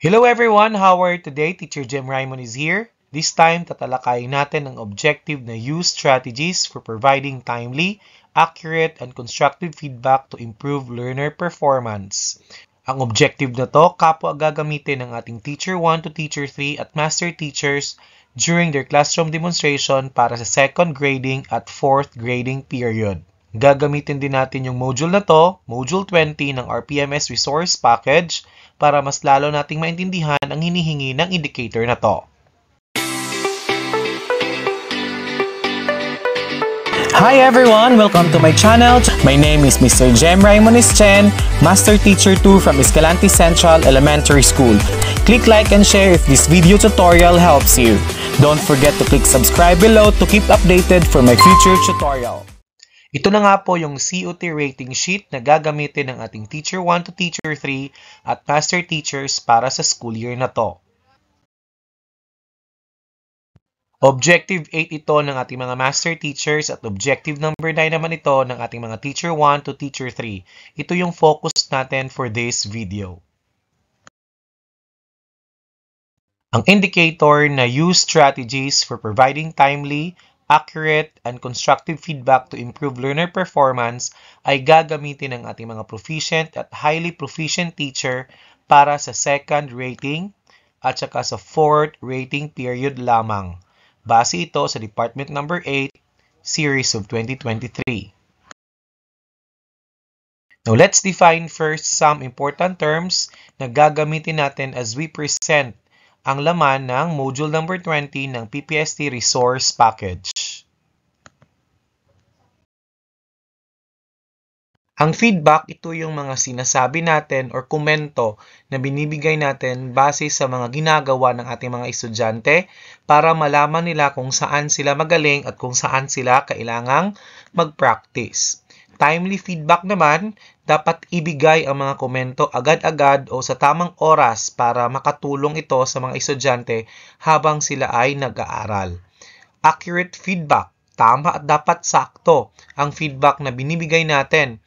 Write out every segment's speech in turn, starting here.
Hello everyone! How are you today? Teacher Jim Raymond is here. This time, tatalakayin natin ang objective na use strategies for providing timely, accurate, and constructive feedback to improve learner performance. Ang objective na to, kapwa gagamitin ng ating Teacher 1 to Teacher 3 at Master Teachers during their classroom demonstration para sa second grading at fourth grading period. Gagamitin din natin yung module na to, Module 20 ng RPMS Resource Package, para mas lalo nating maintindihan ang hinihingi ng indicator na to. Hi everyone! Welcome to my channel. My name is Mr. Jem Raimonis Chen, Master Teacher 2 from Escalante Central Elementary School. Click like and share if this video tutorial helps you. Don't forget to click subscribe below to keep updated for my future tutorial. Ito na nga po yung COT rating sheet na gagamitin ng ating Teacher 1 to Teacher 3 at Master Teachers para sa school year na to. Objective 8 ito ng ating mga master teachers at objective number 9 naman ito ng ating mga teacher 1 to teacher 3. Ito yung focus natin for this video. Ang indicator na use strategies for providing timely, accurate, and constructive feedback to improve learner performance ay gagamitin ng ating mga proficient at highly proficient teacher para sa second rating at saka sa fourth rating period lamang. Base ito sa Department Number 8, Series of 2023. Now, let's define first some important terms na gagamitin natin as we present ang laman ng Module Number 20 ng PPST Resource Package. Ang feedback, ito yung mga sinasabi natin or komento na binibigay natin base sa mga ginagawa ng ating mga estudyante para malaman nila kung saan sila magaling at kung saan sila kailangang mag-practice. Timely feedback naman, dapat ibigay ang mga komento agad-agad o sa tamang oras para makatulong ito sa mga estudyante habang sila ay nag-aaral. Accurate feedback, tama at dapat sakto ang feedback na binibigay natin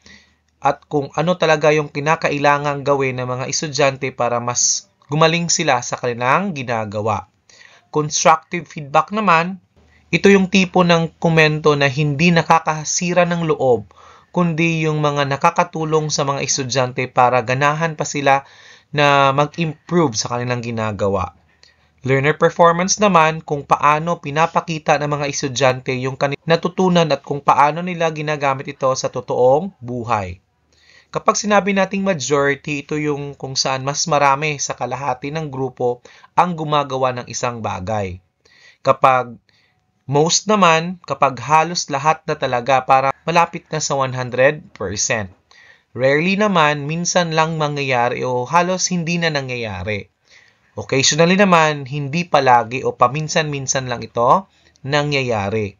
at kung ano talaga yung kinakailangan gawin ng mga estudyante para mas gumaling sila sa kanilang ginagawa. Constructive feedback naman, ito yung tipo ng komento na hindi nakakasira ng loob, kundi yung mga nakakatulong sa mga estudyante para ganahan pa sila na mag-improve sa kanilang ginagawa. Learner performance naman kung paano pinapakita ng mga estudyante yung kanilang natutunan at kung paano nila ginagamit ito sa totoong buhay. Kapag sinabi nating majority, ito yung kung saan mas marami sa kalahati ng grupo ang gumagawa ng isang bagay. Kapag most naman, kapag halos lahat na talaga para malapit na sa 100%. Rarely naman, minsan lang mangyayari o halos hindi na nangyayari. Occasionally naman, hindi palagi o paminsan-minsan lang ito nangyayari.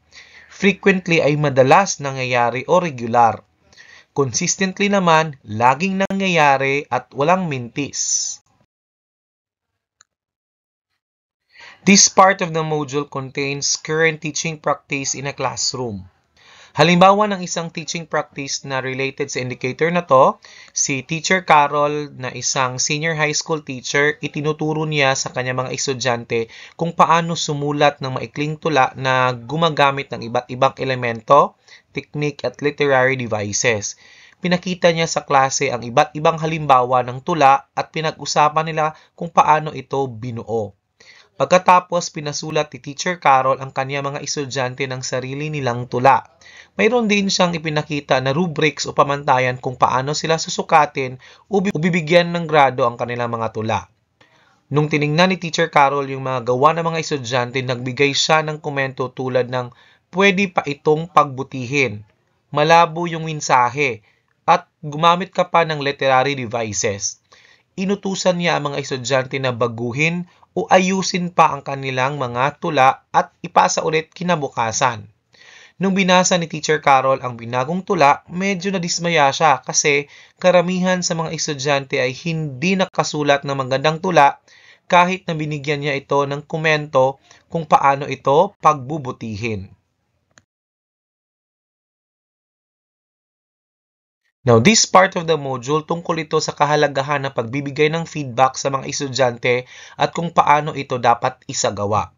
Frequently ay madalas nangyayari o regular consistently naman, laging nangyayari at walang mintis. This part of the module contains current teaching practice in a classroom. Halimbawa ng isang teaching practice na related sa indicator na to, si Teacher Carol na isang senior high school teacher, itinuturo niya sa kanyang mga estudyante kung paano sumulat ng maikling tula na gumagamit ng iba't ibang elemento, technique at literary devices pinakita niya sa klase ang iba't ibang halimbawa ng tula at pinag-usapan nila kung paano ito binuo. Pagkatapos, pinasulat ni Teacher Carol ang kanya mga estudyante ng sarili nilang tula. Mayroon din siyang ipinakita na rubrics o pamantayan kung paano sila susukatin o bibigyan ng grado ang kanilang mga tula. Nung tiningnan ni Teacher Carol yung mga gawa ng mga estudyante, nagbigay siya ng komento tulad ng pwede pa itong pagbutihin, malabo yung winsahe, at gumamit ka pa ng literary devices inutusan niya ang mga estudyante na baguhin o ayusin pa ang kanilang mga tula at ipasa ulit kinabukasan. Nung binasa ni Teacher Carol ang binagong tula, medyo nadismaya siya kasi karamihan sa mga estudyante ay hindi nakasulat ng magandang tula kahit na binigyan niya ito ng komento kung paano ito pagbubutihin. Now, this part of the module, tungkol ito sa kahalagahan ng pagbibigay ng feedback sa mga estudyante at kung paano ito dapat isagawa.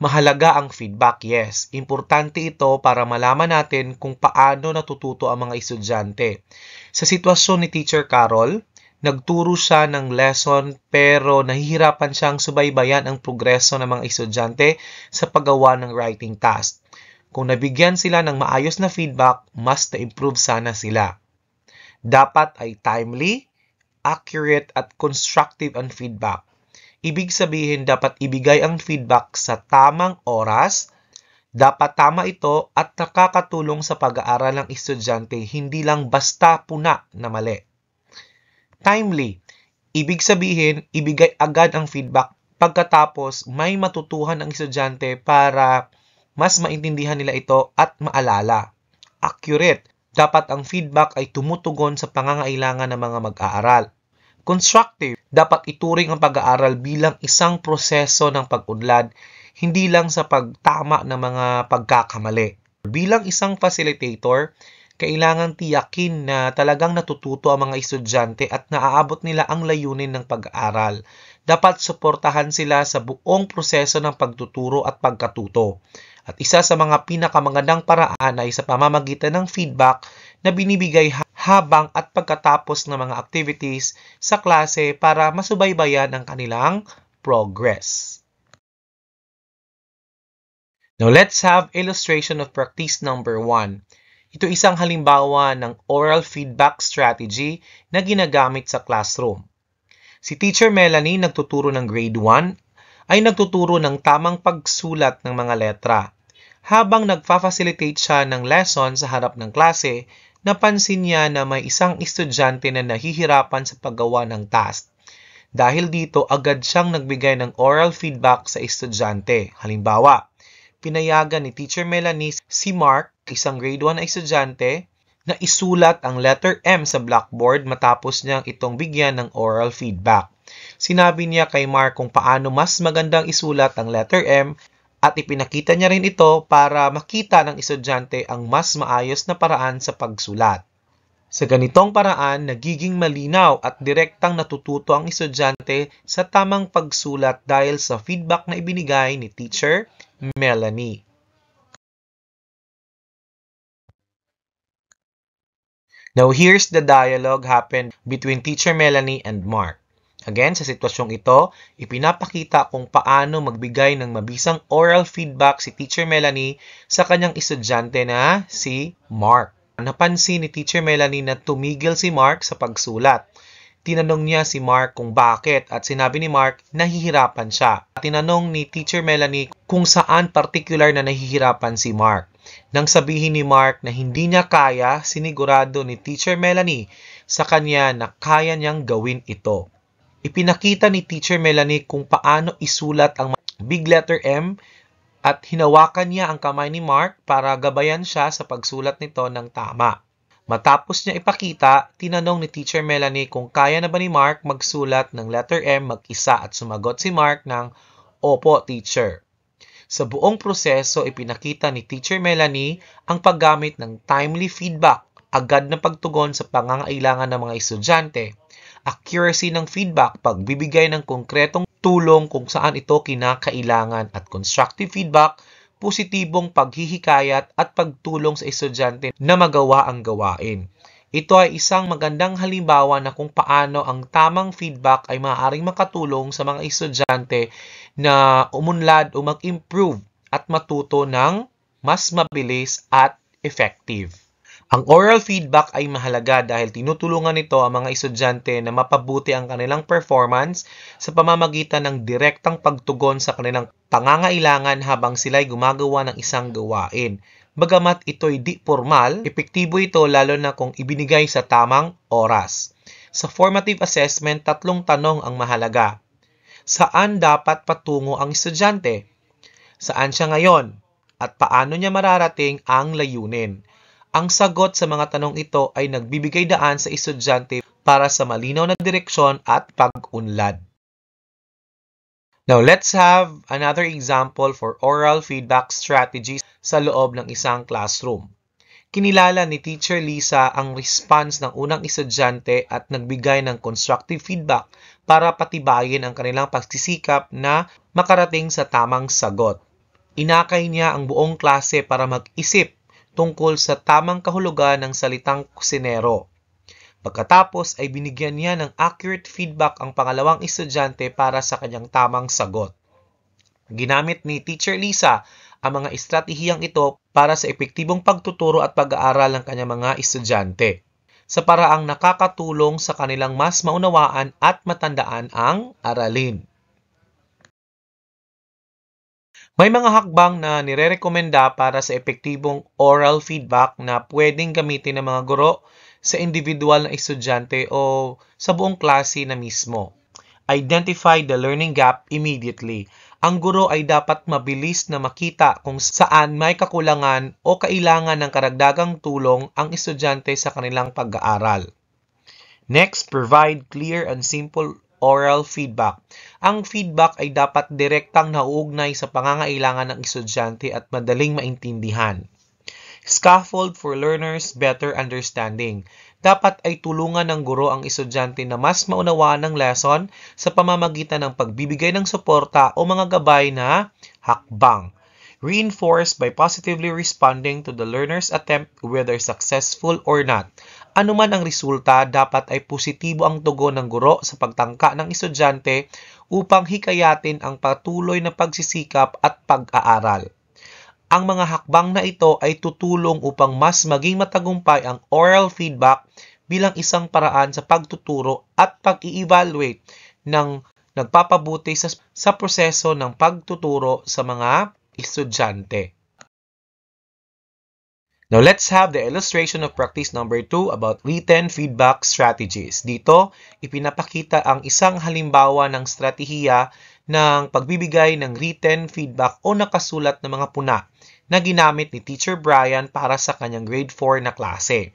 Mahalaga ang feedback, yes. Importante ito para malaman natin kung paano natututo ang mga estudyante. Sa sitwasyon ni Teacher Carol, nagturo siya ng lesson pero nahihirapan siyang subaybayan ang progreso ng mga estudyante sa paggawa ng writing task. Kung nabigyan sila ng maayos na feedback, mas na-improve sana sila dapat ay timely, accurate at constructive ang feedback. Ibig sabihin dapat ibigay ang feedback sa tamang oras, dapat tama ito at nakakatulong sa pag-aaral ng estudyante hindi lang basta puna na mali. Timely. Ibig sabihin, ibigay agad ang feedback pagkatapos may matutuhan ang estudyante para mas maintindihan nila ito at maalala. Accurate dapat ang feedback ay tumutugon sa pangangailangan ng mga mag-aaral. Constructive, dapat ituring ang pag-aaral bilang isang proseso ng pag-unlad, hindi lang sa pagtama ng mga pagkakamali. Bilang isang facilitator, kailangan tiyakin na talagang natututo ang mga estudyante at naaabot nila ang layunin ng pag-aaral. Dapat suportahan sila sa buong proseso ng pagtuturo at pagkatuto. At isa sa mga pinakamagandang paraan ay sa pamamagitan ng feedback na binibigay habang at pagkatapos ng mga activities sa klase para masubaybayan ang kanilang progress. Now let's have illustration of practice number 1. Ito isang halimbawa ng oral feedback strategy na ginagamit sa classroom. Si Teacher Melanie nagtuturo ng grade 1 ay nagtuturo ng tamang pagsulat ng mga letra. Habang nagfa-facilitate siya ng lesson sa harap ng klase, napansin niya na may isang estudyante na nahihirapan sa paggawa ng task. Dahil dito, agad siyang nagbigay ng oral feedback sa estudyante. Halimbawa, pinayagan ni Teacher Melanie si Mark, isang grade 1 na estudyante, na isulat ang letter M sa blackboard matapos niyang itong bigyan ng oral feedback. Sinabi niya kay Mark kung paano mas magandang isulat ang letter M at ipinakita niya rin ito para makita ng estudyante ang mas maayos na paraan sa pagsulat. Sa ganitong paraan, nagiging malinaw at direktang natututo ang estudyante sa tamang pagsulat dahil sa feedback na ibinigay ni teacher Melanie. Now here's the dialogue happened between teacher Melanie and Mark. Again, sa sitwasyong ito, ipinapakita kung paano magbigay ng mabisang oral feedback si Teacher Melanie sa kanyang estudyante na si Mark. Napansin ni Teacher Melanie na tumigil si Mark sa pagsulat. Tinanong niya si Mark kung bakit at sinabi ni Mark nahihirapan siya. Tinanong ni Teacher Melanie kung saan particular na nahihirapan si Mark. Nang sabihin ni Mark na hindi niya kaya, sinigurado ni Teacher Melanie sa kanya na kaya niyang gawin ito. Ipinakita ni Teacher Melanie kung paano isulat ang big letter M at hinawakan niya ang kamay ni Mark para gabayan siya sa pagsulat nito ng tama. Matapos niya ipakita, tinanong ni Teacher Melanie kung kaya na ba ni Mark magsulat ng letter M mag-isa at sumagot si Mark ng Opo, Teacher. Sa buong proseso, ipinakita ni Teacher Melanie ang paggamit ng timely feedback, agad na pagtugon sa pangangailangan ng mga estudyante accuracy ng feedback, pagbibigay ng konkretong tulong kung saan ito kinakailangan at constructive feedback, positibong paghihikayat at pagtulong sa estudyante na magawa ang gawain. Ito ay isang magandang halimbawa na kung paano ang tamang feedback ay maaaring makatulong sa mga estudyante na umunlad o mag-improve at matuto ng mas mabilis at effective. Ang oral feedback ay mahalaga dahil tinutulungan nito ang mga estudyante na mapabuti ang kanilang performance sa pamamagitan ng direktang pagtugon sa kanilang pangangailangan habang sila ay gumagawa ng isang gawain. Bagamat ito'y di formal, epektibo ito lalo na kung ibinigay sa tamang oras. Sa formative assessment, tatlong tanong ang mahalaga. Saan dapat patungo ang estudyante? Saan siya ngayon? At paano niya mararating ang layunin? Ang sagot sa mga tanong ito ay nagbibigay daan sa estudyante para sa malinaw na direksyon at pag-unlad. Now, let's have another example for oral feedback strategies sa loob ng isang classroom. Kinilala ni Teacher Lisa ang response ng unang estudyante at nagbigay ng constructive feedback para patibayin ang kanilang pagsisikap na makarating sa tamang sagot. Inakay niya ang buong klase para mag-isip tungkol sa tamang kahulugan ng salitang kusinero. Pagkatapos ay binigyan niya ng accurate feedback ang pangalawang estudyante para sa kanyang tamang sagot. Ginamit ni Teacher Lisa ang mga estratehiyang ito para sa epektibong pagtuturo at pag-aaral ng kanyang mga estudyante sa paraang nakakatulong sa kanilang mas maunawaan at matandaan ang aralin. May mga hakbang na nirerekomenda para sa epektibong oral feedback na pwedeng gamitin ng mga guro sa individual na estudyante o sa buong klase na mismo. Identify the learning gap immediately. Ang guro ay dapat mabilis na makita kung saan may kakulangan o kailangan ng karagdagang tulong ang estudyante sa kanilang pag-aaral. Next, provide clear and simple oral feedback. Ang feedback ay dapat direktang nauugnay sa pangangailangan ng estudyante at madaling maintindihan. Scaffold for learners' better understanding. Dapat ay tulungan ng guro ang estudyante na mas maunawaan ng lesson sa pamamagitan ng pagbibigay ng suporta o mga gabay na hakbang reinforced by positively responding to the learner's attempt whether successful or not. Ano man ang resulta, dapat ay positibo ang tugon ng guro sa pagtangka ng estudyante upang hikayatin ang patuloy na pagsisikap at pag-aaral. Ang mga hakbang na ito ay tutulong upang mas maging matagumpay ang oral feedback bilang isang paraan sa pagtuturo at pag evaluate ng nagpapabuti sa, sa proseso ng pagtuturo sa mga estudyante. Now let's have the illustration of practice number 2 about written feedback strategies. Dito, ipinapakita ang isang halimbawa ng strategiya ng pagbibigay ng written feedback o nakasulat na mga puna na ginamit ni Teacher Brian para sa kanyang grade 4 na klase.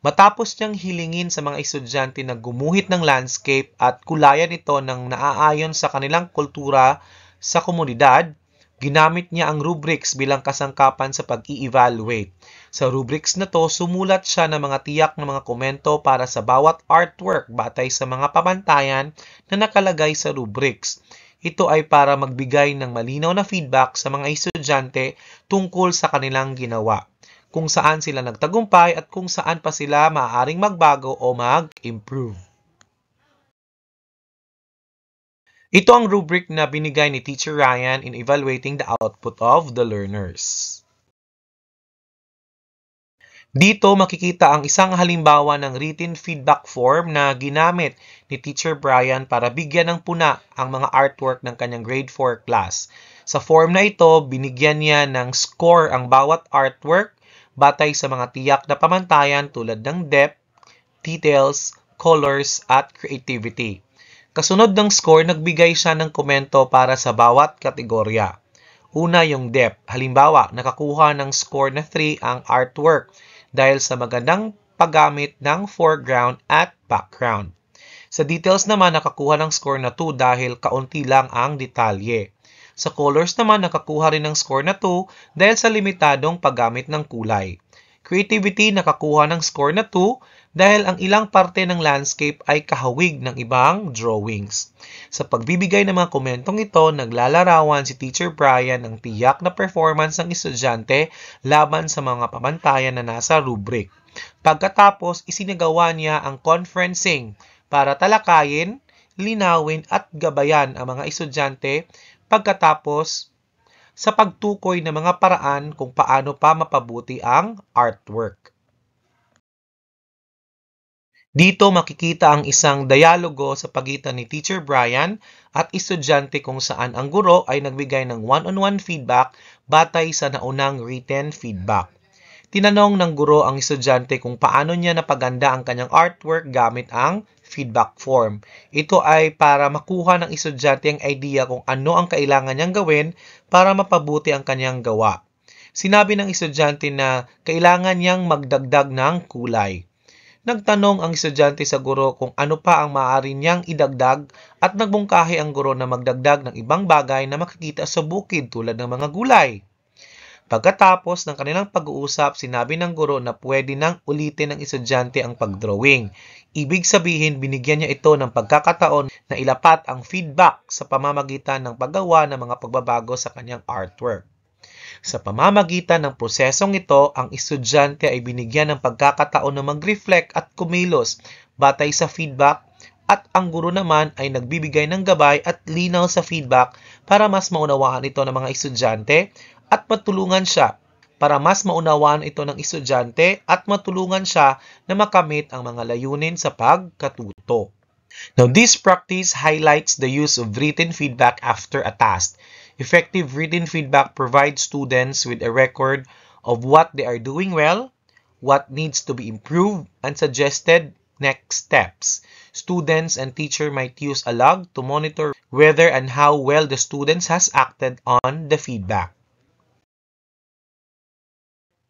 Matapos niyang hilingin sa mga estudyante na gumuhit ng landscape at kulayan ito ng naaayon sa kanilang kultura sa komunidad, ginamit niya ang rubrics bilang kasangkapan sa pag-i-evaluate. Sa rubrics na to, sumulat siya ng mga tiyak na mga komento para sa bawat artwork batay sa mga pamantayan na nakalagay sa rubrics. Ito ay para magbigay ng malinaw na feedback sa mga estudyante tungkol sa kanilang ginawa, kung saan sila nagtagumpay at kung saan pa sila maaaring magbago o mag-improve. Ito ang rubric na binigay ni Teacher Ryan in evaluating the output of the learners. Dito makikita ang isang halimbawa ng written feedback form na ginamit ni Teacher Brian para bigyan ng puna ang mga artwork ng kanyang grade 4 class. Sa form na ito, binigyan niya ng score ang bawat artwork batay sa mga tiyak na pamantayan tulad ng depth, details, colors, at creativity. Kasunod ng score, nagbigay siya ng komento para sa bawat kategorya. Una yung depth. Halimbawa, nakakuha ng score na 3 ang artwork dahil sa magandang paggamit ng foreground at background. Sa details naman, nakakuha ng score na 2 dahil kaunti lang ang detalye. Sa colors naman, nakakuha rin ng score na 2 dahil sa limitadong paggamit ng kulay. Creativity nakakuha ng score na 2 dahil ang ilang parte ng landscape ay kahawig ng ibang drawings. Sa pagbibigay ng mga komentong ito, naglalarawan si Teacher Brian ng tiyak na performance ng estudyante laban sa mga pamantayan na nasa rubric. Pagkatapos, isinagawa niya ang conferencing para talakayin, linawin at gabayan ang mga estudyante pagkatapos sa pagtukoy ng mga paraan kung paano pa mapabuti ang artwork. Dito makikita ang isang dialogo sa pagitan ni Teacher Brian at estudyante kung saan ang guro ay nagbigay ng one-on-one feedback batay sa naunang written feedback. Tinanong ng guro ang estudyante kung paano niya napaganda ang kanyang artwork gamit ang feedback form. Ito ay para makuha ng estudyante ang idea kung ano ang kailangan niyang gawin para mapabuti ang kanyang gawa. Sinabi ng estudyante na kailangan niyang magdagdag ng kulay. Nagtanong ang estudyante sa guro kung ano pa ang maaari niyang idagdag at nagbungkahi ang guro na magdagdag ng ibang bagay na makikita sa bukid tulad ng mga gulay. Pagkatapos ng kanilang pag-uusap, sinabi ng guro na pwede nang ulitin ng estudyante ang pagdrawing. Ibig sabihin, binigyan niya ito ng pagkakataon na ilapat ang feedback sa pamamagitan ng paggawa ng mga pagbabago sa kanyang artwork. Sa pamamagitan ng prosesong ito, ang estudyante ay binigyan ng pagkakataon na mag-reflect at kumilos batay sa feedback at ang guro naman ay nagbibigay ng gabay at linaw sa feedback para mas maunawaan ito ng mga estudyante at patulungan siya para mas maunawaan ito ng estudyante at matulungan siya na makamit ang mga layunin sa pagkatuto. Now, this practice highlights the use of written feedback after a task. Effective written feedback provides students with a record of what they are doing well, what needs to be improved, and suggested next steps. Students and teacher might use a log to monitor whether and how well the students has acted on the feedback.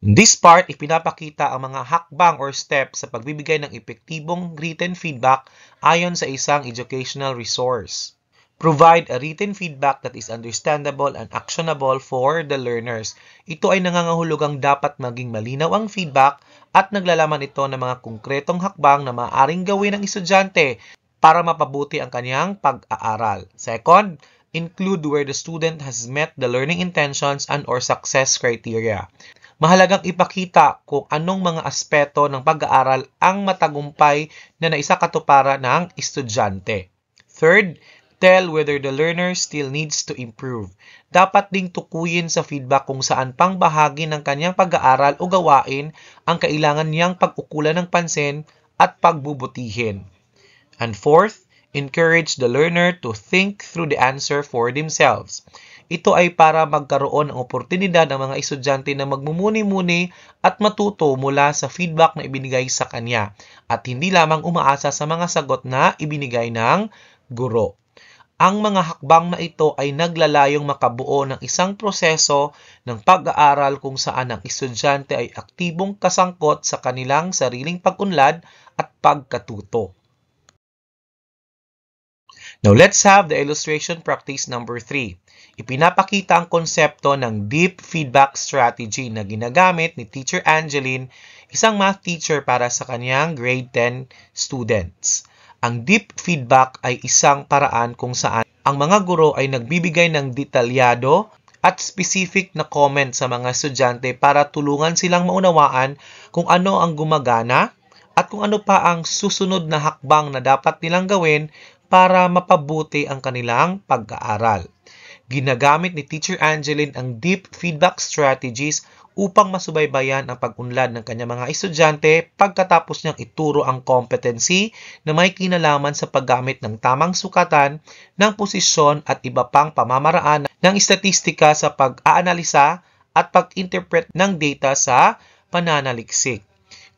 In this part, ipinapakita ang mga hakbang or steps sa pagbibigay ng epektibong written feedback ayon sa isang educational resource. Provide a written feedback that is understandable and actionable for the learners. Ito ay nangangahulugang dapat maging malinaw ang feedback at naglalaman ito ng mga konkretong hakbang na maaaring gawin ng estudyante para mapabuti ang kanyang pag-aaral. Second, include where the student has met the learning intentions and or success criteria. Mahalagang ipakita kung anong mga aspeto ng pag-aaral ang matagumpay na naisakatupara ng estudyante. Third, tell whether the learner still needs to improve. Dapat ding tukuyin sa feedback kung saan pang bahagi ng kanyang pag-aaral o gawain ang kailangan niyang pagukulan ng pansin at pagbubutihin. And fourth, encourage the learner to think through the answer for themselves. Ito ay para magkaroon ng oportunidad ng mga estudyante na magmumuni-muni at matuto mula sa feedback na ibinigay sa kanya at hindi lamang umaasa sa mga sagot na ibinigay ng guro. Ang mga hakbang na ito ay naglalayong makabuo ng isang proseso ng pag-aaral kung saan ang estudyante ay aktibong kasangkot sa kanilang sariling pag-unlad at pagkatuto. Now let's have the illustration practice number 3. Ipinapakita ang konsepto ng deep feedback strategy na ginagamit ni Teacher Angeline, isang math teacher para sa kanyang grade 10 students. Ang deep feedback ay isang paraan kung saan ang mga guro ay nagbibigay ng detalyado at specific na comment sa mga estudyante para tulungan silang maunawaan kung ano ang gumagana at kung ano pa ang susunod na hakbang na dapat nilang gawin para mapabuti ang kanilang pag-aaral. Ginagamit ni Teacher Angeline ang deep feedback strategies upang masubaybayan ang pag-unlad ng kanyang mga estudyante pagkatapos niyang ituro ang competency na may kinalaman sa paggamit ng tamang sukatan ng posisyon at iba pang pamamaraan ng istatistika sa pag-aanalisa at pag-interpret ng data sa pananaliksik.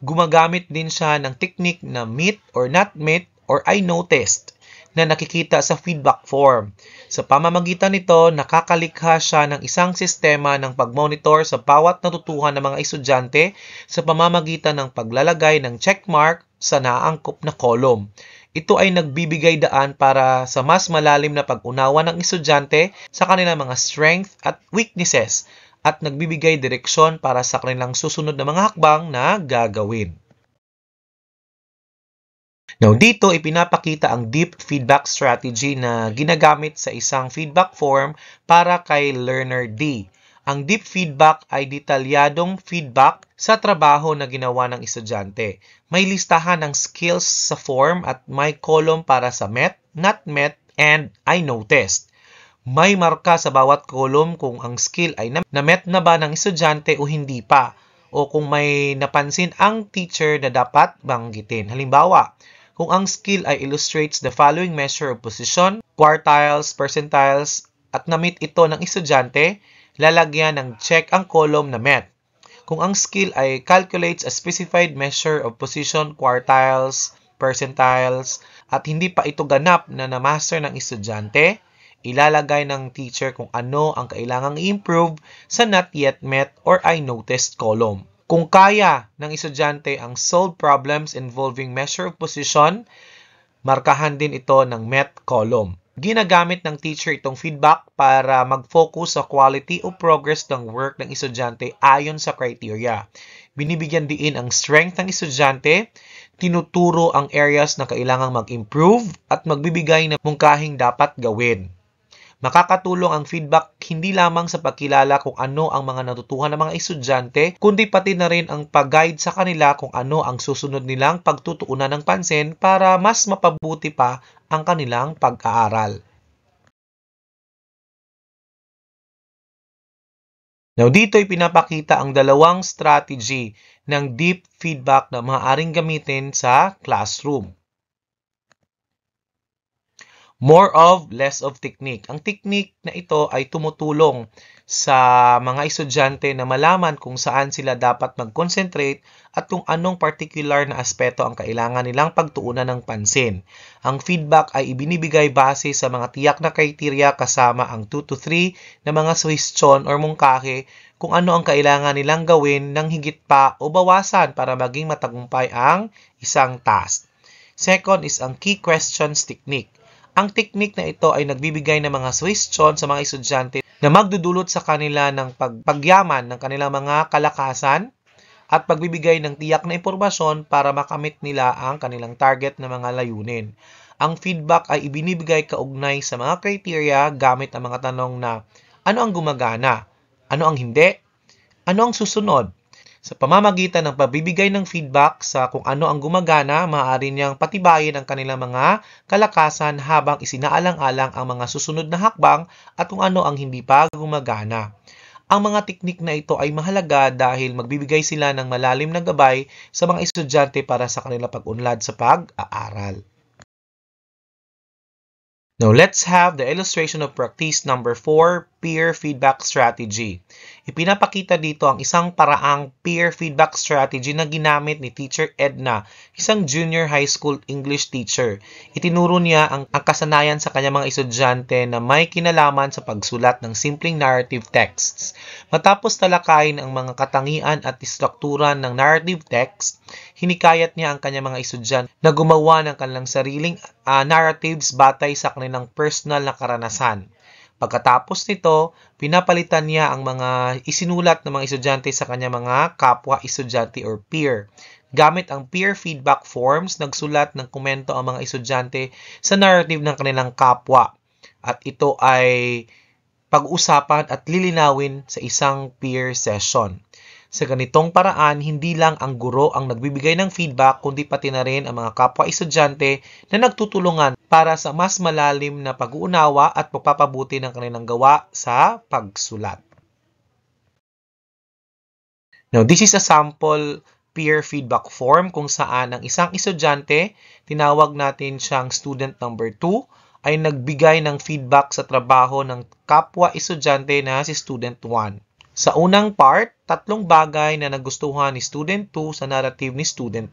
Gumagamit din siya ng teknik na meet or not meet or I know test na nakikita sa feedback form. Sa pamamagitan nito, nakakalikha siya ng isang sistema ng pag-monitor sa bawat natutuhan ng mga estudyante sa pamamagitan ng paglalagay ng checkmark sa naangkop na column. Ito ay nagbibigay daan para sa mas malalim na pag-unawa ng estudyante sa kanilang mga strength at weaknesses at nagbibigay direksyon para sa kanilang susunod na mga hakbang na gagawin. Now, dito ipinapakita ang deep feedback strategy na ginagamit sa isang feedback form para kay learner D. Ang deep feedback ay detalyadong feedback sa trabaho na ginawa ng estudyante. May listahan ng skills sa form at may column para sa met, not met, and I noticed. May marka sa bawat column kung ang skill ay na-met na ba ng estudyante o hindi pa o kung may napansin ang teacher na dapat banggitin. Halimbawa, kung ang skill ay illustrates the following measure of position, quartiles, percentiles, at na-meet ito ng estudyante, lalagyan ng check ang column na met. Kung ang skill ay calculates a specified measure of position, quartiles, percentiles, at hindi pa ito ganap na na-master ng estudyante, ilalagay ng teacher kung ano ang kailangang improve sa not yet met or I noticed column. Kung kaya ng estudyante ang solve problems involving measure of position, markahan din ito ng MET column. Ginagamit ng teacher itong feedback para mag-focus sa quality of progress ng work ng estudyante ayon sa criteria. Binibigyan din ang strength ng estudyante, tinuturo ang areas na kailangang mag-improve at magbibigay ng mungkahing dapat gawin. Makakatulong ang feedback hindi lamang sa pagkilala kung ano ang mga natutuhan ng mga estudyante, kundi pati na rin ang pag-guide sa kanila kung ano ang susunod nilang pagtutuunan ng pansin para mas mapabuti pa ang kanilang pag-aaral. Now dito ay pinapakita ang dalawang strategy ng deep feedback na maaaring gamitin sa classroom more of, less of technique. Ang technique na ito ay tumutulong sa mga estudyante na malaman kung saan sila dapat mag-concentrate at kung anong particular na aspeto ang kailangan nilang pagtuunan ng pansin. Ang feedback ay ibinibigay base sa mga tiyak na criteria kasama ang 2 to 3 na mga suhestyon or mungkahi kung ano ang kailangan nilang gawin ng higit pa o bawasan para maging matagumpay ang isang task. Second is ang key questions technique. Ang teknik na ito ay nagbibigay ng mga suggestion sa mga estudyante na magdudulot sa kanila ng pagpagyaman ng kanilang mga kalakasan at pagbibigay ng tiyak na impormasyon para makamit nila ang kanilang target na mga layunin. Ang feedback ay ibinibigay kaugnay sa mga criteria gamit ang mga tanong na ano ang gumagana, ano ang hindi, ano ang susunod, sa pamamagitan ng pagbibigay ng feedback sa kung ano ang gumagana, maaari niyang patibayin ang kanilang mga kalakasan habang isinaalang-alang ang mga susunod na hakbang at kung ano ang hindi pa gumagana. Ang mga teknik na ito ay mahalaga dahil magbibigay sila ng malalim na gabay sa mga estudyante para sa kanilang pag-unlad sa pag-aaral. Now let's have the illustration of practice number 4, peer feedback strategy. Ipinapakita dito ang isang paraang peer feedback strategy na ginamit ni Teacher Edna, isang junior high school English teacher. Itinuro niya ang, ang kasanayan sa kanyang mga estudyante na may kinalaman sa pagsulat ng simpleng narrative texts. Matapos talakayin ang mga katangian at istruktura ng narrative text, hinikayat niya ang kanyang mga estudyante na gumawa ng kanilang sariling uh, narratives batay sa kanilang personal na karanasan. Pagkatapos nito, pinapalitan niya ang mga isinulat ng mga estudyante sa kanya mga kapwa estudyante or peer. Gamit ang peer feedback forms, nagsulat ng komento ang mga estudyante sa narrative ng kanilang kapwa. At ito ay pag-usapan at lilinawin sa isang peer session. Sa ganitong paraan, hindi lang ang guro ang nagbibigay ng feedback kundi pati na rin ang mga kapwa-estudyante na nagtutulungan para sa mas malalim na pag-uunawa at pagpapabuti ng kanilang gawa sa pagsulat. Now, this is a sample peer feedback form kung saan ang isang estudyante, tinawag natin siyang student number 2, ay nagbigay ng feedback sa trabaho ng kapwa estudyante na si student 1. Sa unang part, tatlong bagay na nagustuhan ni Student 2 sa narrative ni Student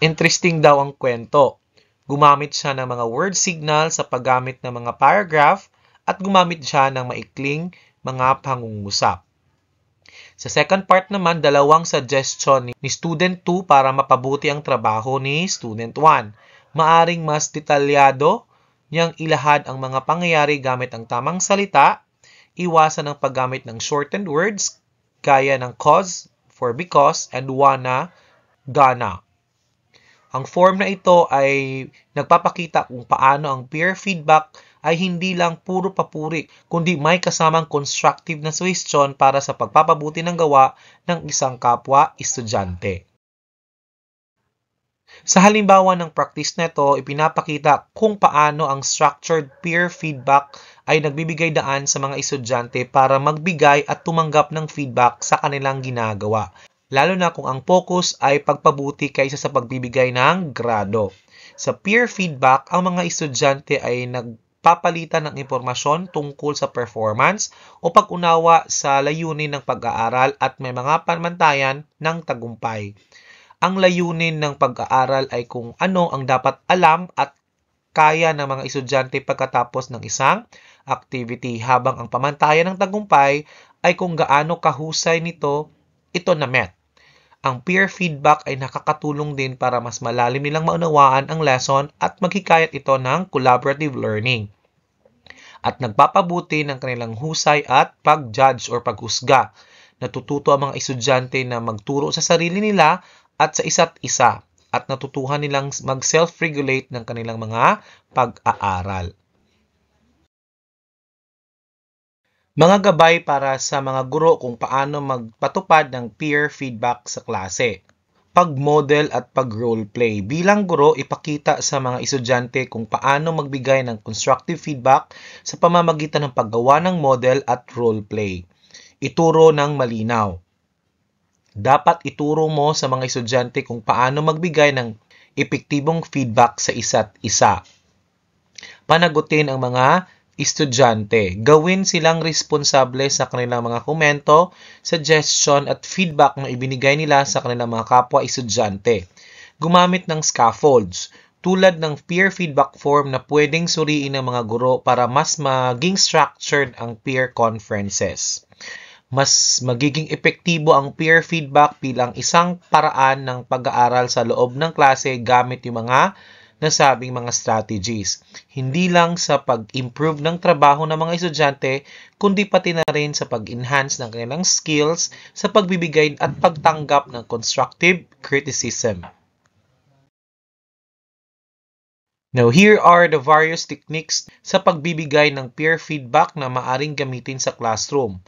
1. Interesting daw ang kwento. Gumamit siya ng mga word signal sa paggamit ng mga paragraph at gumamit siya ng maikling mga pangungusap. Sa second part naman, dalawang suggestion ni Student 2 para mapabuti ang trabaho ni Student 1. Maaring mas detalyado niyang ilahad ang mga pangyayari gamit ang tamang salita Iwasan ang paggamit ng shortened words gaya ng cause for because and wanna, gana. Ang form na ito ay nagpapakita kung paano ang peer feedback ay hindi lang puro papuri, kundi may kasamang constructive na suggestion para sa pagpapabuti ng gawa ng isang kapwa estudyante. Sa halimbawa ng practice na ito, ipinapakita kung paano ang structured peer feedback ay nagbibigay daan sa mga estudyante para magbigay at tumanggap ng feedback sa kanilang ginagawa, lalo na kung ang focus ay pagpabuti kaysa sa pagbibigay ng grado. Sa peer feedback, ang mga estudyante ay nagpapalitan ng impormasyon tungkol sa performance o pag-unawa sa layunin ng pag-aaral at may mga pamantayan ng tagumpay. Ang layunin ng pag-aaral ay kung ano ang dapat alam at kaya ng mga estudyante pagkatapos ng isang activity habang ang pamantayan ng tagumpay ay kung gaano kahusay nito ito na met. Ang peer feedback ay nakakatulong din para mas malalim nilang maunawaan ang lesson at maghikayat ito ng collaborative learning at nagpapabuti ng kanilang husay at pag-judge or paghusga. Natututo ang mga estudyante na magturo sa sarili nila at sa isa't isa at natutuhan nilang mag-self-regulate ng kanilang mga pag-aaral. Mga gabay para sa mga guro kung paano magpatupad ng peer feedback sa klase. Pag-model at pag-roleplay. Bilang guro, ipakita sa mga estudyante kung paano magbigay ng constructive feedback sa pamamagitan ng paggawa ng model at roleplay. Ituro ng malinaw. Dapat ituro mo sa mga estudyante kung paano magbigay ng epektibong feedback sa isa't isa. Panagutin ang mga estudyante. Gawin silang responsable sa kanilang mga komento, suggestion at feedback na ibinigay nila sa kanilang mga kapwa estudyante. Gumamit ng scaffolds tulad ng peer feedback form na pwedeng suriin ng mga guro para mas maging structured ang peer conferences mas magiging epektibo ang peer feedback bilang isang paraan ng pag-aaral sa loob ng klase gamit yung mga nasabing mga strategies. Hindi lang sa pag-improve ng trabaho ng mga estudyante, kundi pati na rin sa pag-enhance ng kanilang skills sa pagbibigay at pagtanggap ng constructive criticism. Now, here are the various techniques sa pagbibigay ng peer feedback na maaring gamitin sa classroom.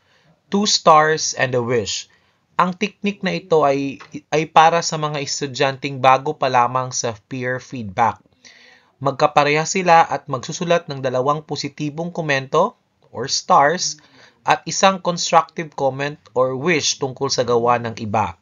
Two Stars and a Wish. Ang teknik na ito ay, ay para sa mga estudyanteng bago pa lamang sa peer feedback. Magkapareha sila at magsusulat ng dalawang positibong komento or stars at isang constructive comment or wish tungkol sa gawa ng iba.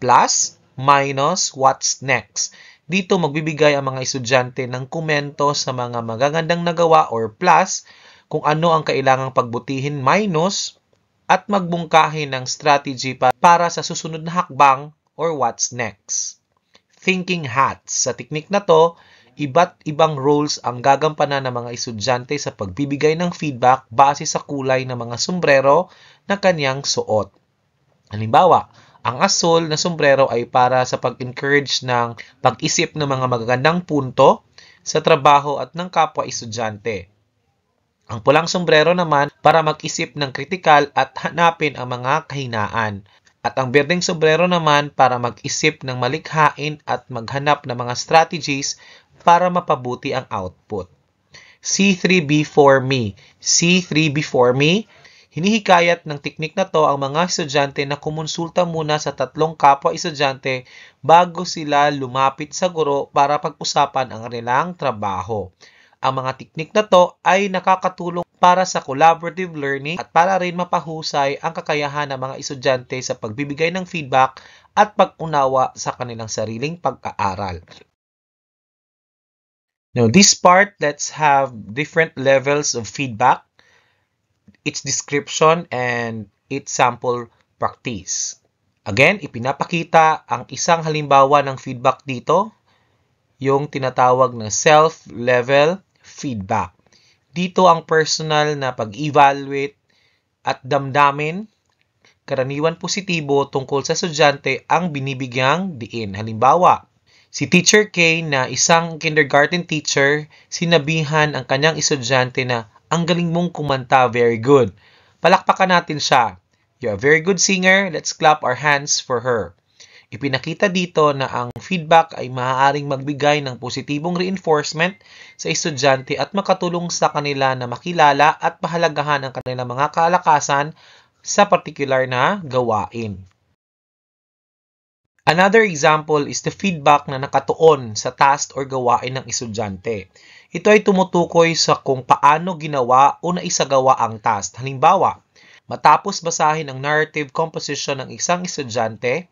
Plus, minus, what's next. Dito magbibigay ang mga estudyante ng komento sa mga magagandang nagawa or plus kung ano ang kailangang pagbutihin minus at magbungkahi ng strategy para sa susunod na hakbang or what's next. Thinking hats. Sa teknik na to, iba't ibang roles ang gagampanan ng mga estudyante sa pagbibigay ng feedback base sa kulay ng mga sombrero na kanyang suot. Halimbawa, ang asul na sombrero ay para sa pag-encourage ng pag-isip ng mga magagandang punto sa trabaho at ng kapwa estudyante. Ang pulang sombrero naman para mag-isip ng kritikal at hanapin ang mga kahinaan. At ang berdeng sombrero naman para mag-isip ng malikhain at maghanap ng mga strategies para mapabuti ang output. C3B for me. C3B for me. Hinihikayat ng teknik na to ang mga estudyante na kumonsulta muna sa tatlong kapwa estudyante bago sila lumapit sa guro para pag-usapan ang kanilang trabaho. Ang mga teknik na to ay nakakatulong para sa collaborative learning at para rin mapahusay ang kakayahan ng mga estudyante sa pagbibigay ng feedback at pag-unawa sa kanilang sariling pag-aaral. Now, this part, let's have different levels of feedback, its description, and its sample practice. Again, ipinapakita ang isang halimbawa ng feedback dito, yung tinatawag na self-level feedback. Dito ang personal na pag-evaluate at damdamin, karaniwan positibo tungkol sa estudyante ang binibigyang diin. Halimbawa, si Teacher K na isang kindergarten teacher, sinabihan ang kanyang estudyante na ang galing mong kumanta, very good. Palakpakan natin siya. You're a very good singer, let's clap our hands for her. Ipinakita dito na ang feedback ay maaaring magbigay ng positibong reinforcement sa estudyante at makatulong sa kanila na makilala at pahalagahan ang kanilang mga kalakasan sa particular na gawain. Another example is the feedback na nakatuon sa task or gawain ng estudyante. Ito ay tumutukoy sa kung paano ginawa o naisagawa ang task. Halimbawa, matapos basahin ang narrative composition ng isang estudyante,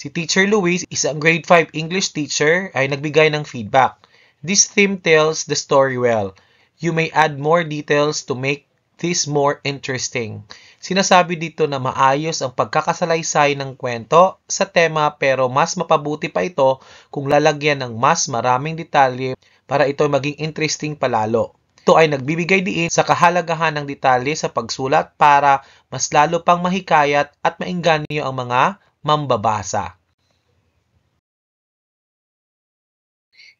Si Teacher Luis, isang grade 5 English teacher, ay nagbigay ng feedback. This theme tells the story well. You may add more details to make this more interesting. Sinasabi dito na maayos ang pagkakasalaysay ng kwento sa tema pero mas mapabuti pa ito kung lalagyan ng mas maraming detalye para ito maging interesting palalo. Ito ay nagbibigay diin sa kahalagahan ng detalye sa pagsulat para mas lalo pang mahikayat at mainganyo ang mga mambabasa.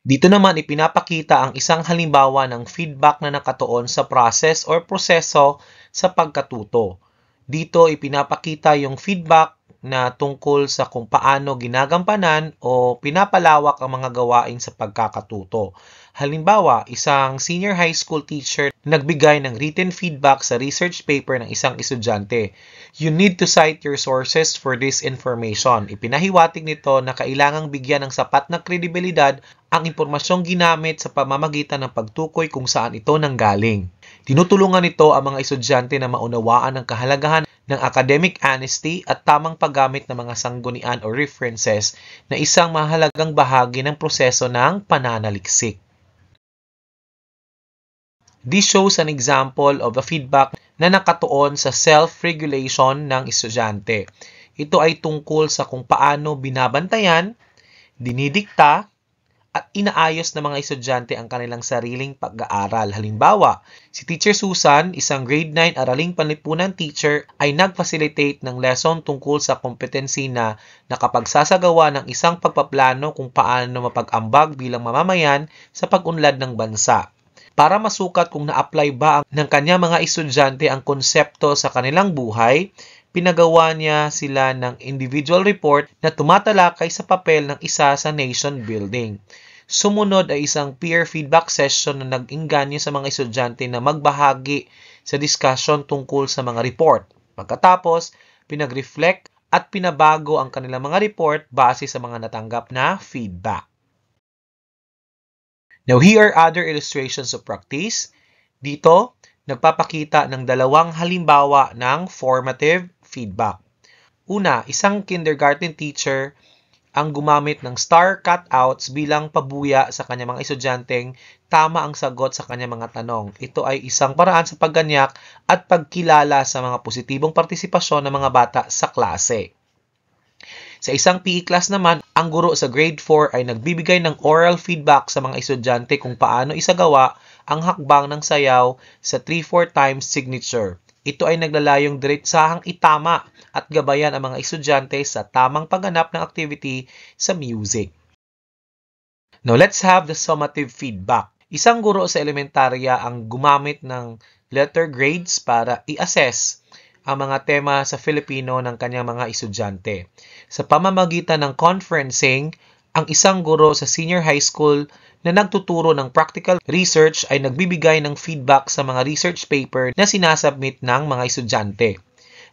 Dito naman ipinapakita ang isang halimbawa ng feedback na nakatuon sa process or proseso sa pagkatuto. Dito ipinapakita yung feedback na tungkol sa kung paano ginagampanan o pinapalawak ang mga gawain sa pagkakatuto. Halimbawa, isang senior high school teacher nagbigay ng written feedback sa research paper ng isang estudyante. You need to cite your sources for this information. Ipinahiwatig nito na kailangang bigyan ng sapat na kredibilidad ang impormasyong ginamit sa pamamagitan ng pagtukoy kung saan ito nanggaling. Tinutulungan nito ang mga estudyante na maunawaan ang kahalagahan ng academic honesty at tamang paggamit ng mga sanggunian o references na isang mahalagang bahagi ng proseso ng pananaliksik. This shows an example of a feedback na nakatuon sa self-regulation ng estudyante. Ito ay tungkol sa kung paano binabantayan, dinidikta, at inaayos ng mga estudyante ang kanilang sariling pag-aaral. Halimbawa, si Teacher Susan, isang grade 9 araling panlipunan teacher, ay nag-facilitate ng lesson tungkol sa competency na nakapagsasagawa ng isang pagpaplano kung paano mapag-ambag bilang mamamayan sa pag-unlad ng bansa para masukat kung na-apply ba ng kanya mga estudyante ang konsepto sa kanilang buhay, pinagawa niya sila ng individual report na tumatalakay sa papel ng isa sa nation building. Sumunod ay isang peer feedback session na nag-inganyo sa mga estudyante na magbahagi sa discussion tungkol sa mga report. Pagkatapos, pinag-reflect at pinabago ang kanilang mga report base sa mga natanggap na feedback. Now, here are other illustrations of practice. Dito, nagpapakita ng dalawang halimbawa ng formative feedback. Una, isang kindergarten teacher ang gumamit ng star cutouts bilang pabuya sa kanyang mga estudyanteng tama ang sagot sa kanyang mga tanong. Ito ay isang paraan sa pagganyak at pagkilala sa mga positibong partisipasyon ng mga bata sa klase. Sa isang PE class naman, ang guro sa grade 4 ay nagbibigay ng oral feedback sa mga estudyante kung paano isagawa ang hakbang ng sayaw sa 3-4 times signature. Ito ay naglalayong diretsahang itama at gabayan ang mga estudyante sa tamang pagganap ng activity sa music. Now let's have the summative feedback. Isang guro sa elementarya ang gumamit ng letter grades para i-assess ang mga tema sa Filipino ng kanyang mga estudyante. Sa pamamagitan ng conferencing, ang isang guro sa senior high school na nagtuturo ng practical research ay nagbibigay ng feedback sa mga research paper na sinasubmit ng mga estudyante.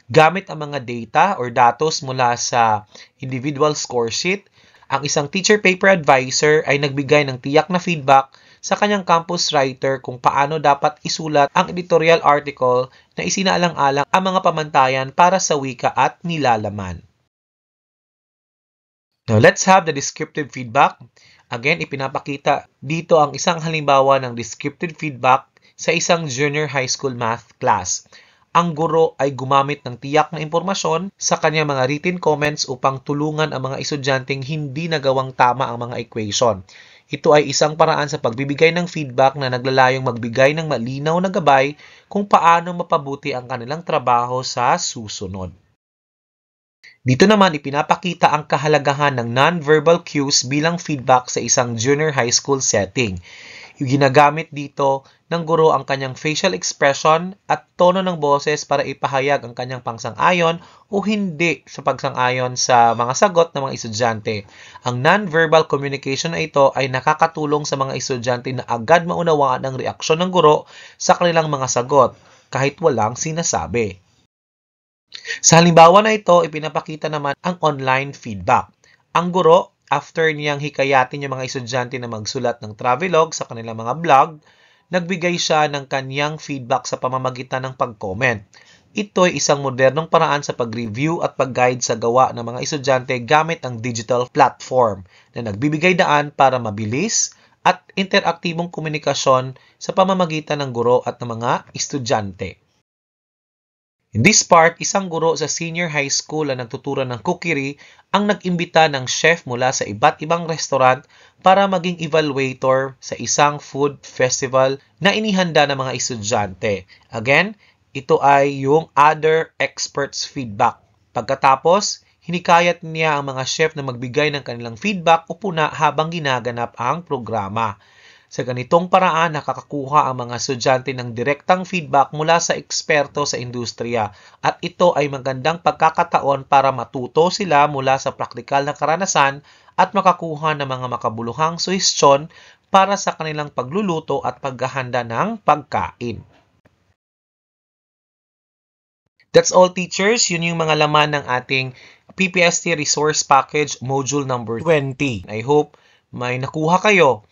Gamit ang mga data or datos mula sa individual score sheet, ang isang teacher paper advisor ay nagbigay ng tiyak na feedback sa kanyang campus writer kung paano dapat isulat ang editorial article na isinaalang-alang ang mga pamantayan para sa wika at nilalaman. Now let's have the descriptive feedback. Again, ipinapakita dito ang isang halimbawa ng descriptive feedback sa isang junior high school math class. Ang guro ay gumamit ng tiyak na impormasyon sa kanyang mga written comments upang tulungan ang mga estudyanteng hindi nagawang tama ang mga equation. Ito ay isang paraan sa pagbibigay ng feedback na naglalayong magbigay ng malinaw na gabay kung paano mapabuti ang kanilang trabaho sa susunod. Dito naman ipinapakita ang kahalagahan ng nonverbal cues bilang feedback sa isang junior high school setting. Yung Ginagamit dito ng guro ang kanyang facial expression at tono ng boses para ipahayag ang kanyang pangsang-ayon o hindi sa pagsang-ayon sa mga sagot ng mga estudyante. Ang non-verbal communication na ito ay nakakatulong sa mga estudyante na agad maunawaan ang reaksyon ng guro sa kanilang mga sagot kahit walang sinasabi. Sa halimbawa na ito, ipinapakita naman ang online feedback. Ang guro after niyang hikayatin yung mga estudyante na magsulat ng travelog sa kanilang mga blog, nagbigay siya ng kanyang feedback sa pamamagitan ng pag-comment. Ito ay isang modernong paraan sa pag-review at pag-guide sa gawa ng mga estudyante gamit ang digital platform na nagbibigay daan para mabilis at interaktibong komunikasyon sa pamamagitan ng guro at ng mga estudyante. In this part, isang guro sa senior high school na nagtuturo ng cookery ang nag-imbita ng chef mula sa iba't ibang restaurant para maging evaluator sa isang food festival na inihanda ng mga estudyante. Again, ito ay yung other experts feedback. Pagkatapos, hinikayat niya ang mga chef na magbigay ng kanilang feedback o puna habang ginaganap ang programa. Sa ganitong paraan, nakakakuha ang mga estudyante ng direktang feedback mula sa eksperto sa industriya at ito ay magandang pagkakataon para matuto sila mula sa praktikal na karanasan at makakuha ng mga makabuluhang suhestyon para sa kanilang pagluluto at paghahanda ng pagkain. That's all teachers, yun yung mga laman ng ating PPST Resource Package Module number 20. I hope may nakuha kayo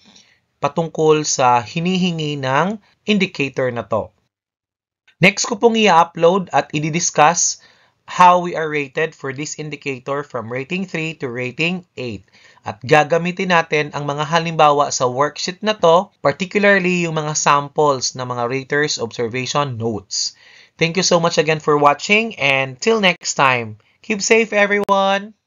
patungkol sa hinihingi ng indicator na to. Next ko pong i-upload at i-discuss how we are rated for this indicator from rating 3 to rating 8. At gagamitin natin ang mga halimbawa sa worksheet na to, particularly yung mga samples ng mga raters observation notes. Thank you so much again for watching and till next time. Keep safe everyone!